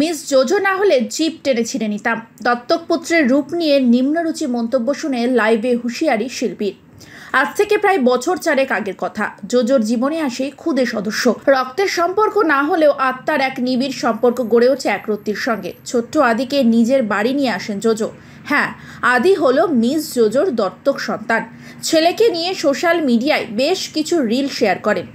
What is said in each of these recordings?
miss JoJo না হলে zip টেনে ছিঁড়ে নিতাম দত্তক পুত্রের রূপ নিয়ে নিম্নরুচি মন্তব্য শুনে লাইভে হুঁশিয়ারি শিল্পীর আজ থেকে প্রায় বছর চারেক আগের কথা জোজোর জীবনে আসে খুদে সদস্য রক্তের সম্পর্ক না হলেও আত্মার এক নিবিড় সম্পর্ক গড়ে ওঠে একরত্তির সঙ্গে ছোট্ট আদিকে নিজের বাড়ি নিয়ে আসেন জোজো হ্যাঁ আদি হল মিস জোজোর দত্তক সন্তান ছেলেকে নিয়ে সোশ্যাল মিডিয়ায় বেশ কিছু রিল শেয়ার করেন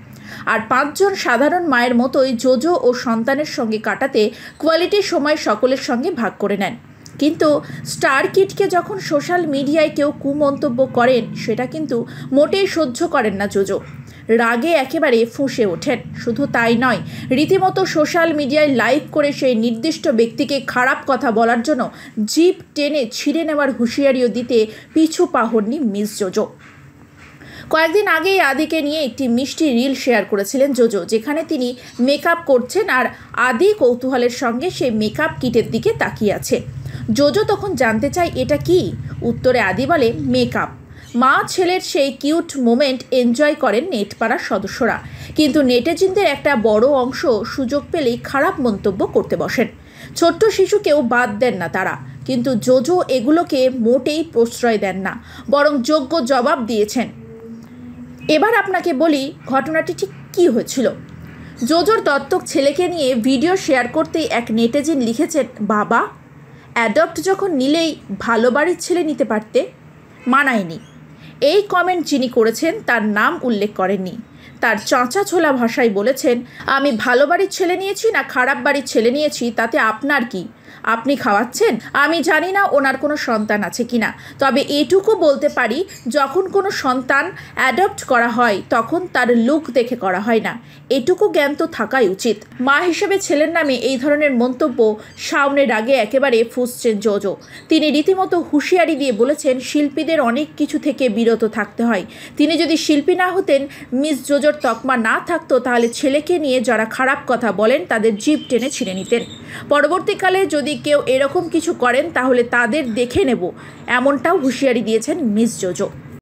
আর পাঁচজন সাধারণ মায়ের মতোই জোজো ও সন্তানের সঙ্গে কাটাতে কোয়ালিটির সময় সকলের সঙ্গে ভাগ করে নেন কিন্তু স্টার কিটকে যখন সোশ্যাল মিডিয়ায় কেউ কুমন্তব্য করেন সেটা কিন্তু মোটেই সহ্য করেন না জোজো রাগে একেবারে ফুঁসে ওঠেন শুধু তাই নয় রীতিমতো সোশ্যাল মিডিয়ায় লাইভ করে সেই নির্দিষ্ট ব্যক্তিকে খারাপ কথা বলার জন্য জিপ টেনে ছিঁড়ে নেওয়ার হুঁশিয়ারিও দিতে পিছু পাহরনি মিস জোজো কয়েকদিন আগেই আদিকে নিয়ে একটি মিষ্টি রিল শেয়ার করেছিলেন জোজো যেখানে তিনি মেকআপ করছেন আর আদি কৌতূহলের সঙ্গে সেই মেকআপ কিটের দিকে তাকিয়ে আছে জোজো তখন জানতে চায় এটা কি উত্তরে আদি বলে মেকআপ মা ছেলের সেই কিউট মোমেন্ট এনজয় করেন নেটপাড়ার সদস্যরা কিন্তু নেটেজিনদের একটা বড় অংশ সুযোগ পেলেই খারাপ মন্তব্য করতে বসেন ছোট্ট শিশুকেও বাদ দেন না তারা কিন্তু জোজো এগুলোকে মোটেই প্রশ্রয় দেন না বরং যোগ্য জবাব দিয়েছেন এবার আপনাকে বলি ঘটনাটি ঠিক কী হয়েছিল জোজোর দত্তক ছেলেকে নিয়ে ভিডিও শেয়ার করতেই এক নেটেজিন লিখেছেন বাবা অ্যাডপ্ট যখন নিলেই ভালো বাড়ির ছেলে নিতে পারতে মানায়নি এই কমেন্ট যিনি করেছেন তার নাম উল্লেখ করেননি তার চাঁচা ছোলা ভাষায় বলেছেন আমি ভালো বাড়ির ছেলে নিয়েছি না খারাপ বাড়ির ছেলে নিয়েছি তাতে আপনার কি আপনি খাওয়াচ্ছেন আমি জানি না ওনার কোনো সন্তান আছে কি না তবে এটুকু বলতে পারি যখন কোনো সন্তান অ্যাডপ্ট করা হয় তখন তার লুক দেখে করা হয় না এটুকু জ্ঞান তো থাকাই উচিত মা হিসেবে ছেলের নামে এই ধরনের মন্তব্য সামনের আগে একেবারে ফুসছেন জোজো তিনি রীতিমতো হুঁশিয়ারি দিয়ে বলেছেন শিল্পীদের অনেক কিছু থেকে বিরত থাকতে হয় তিনি যদি শিল্পী না হতেন মিস জোজোর তকমা না থাকতো তাহলে ছেলেকে নিয়ে যারা খারাপ কথা বলেন তাদের জিভ টেনে ছিঁড়ে নিতেন পরবর্তীকালে যদি কেউ এরকম কিছু করেন তাহলে তাদের দেখে নেব এমনটাও হুঁশিয়ারি দিয়েছেন মিস জোজো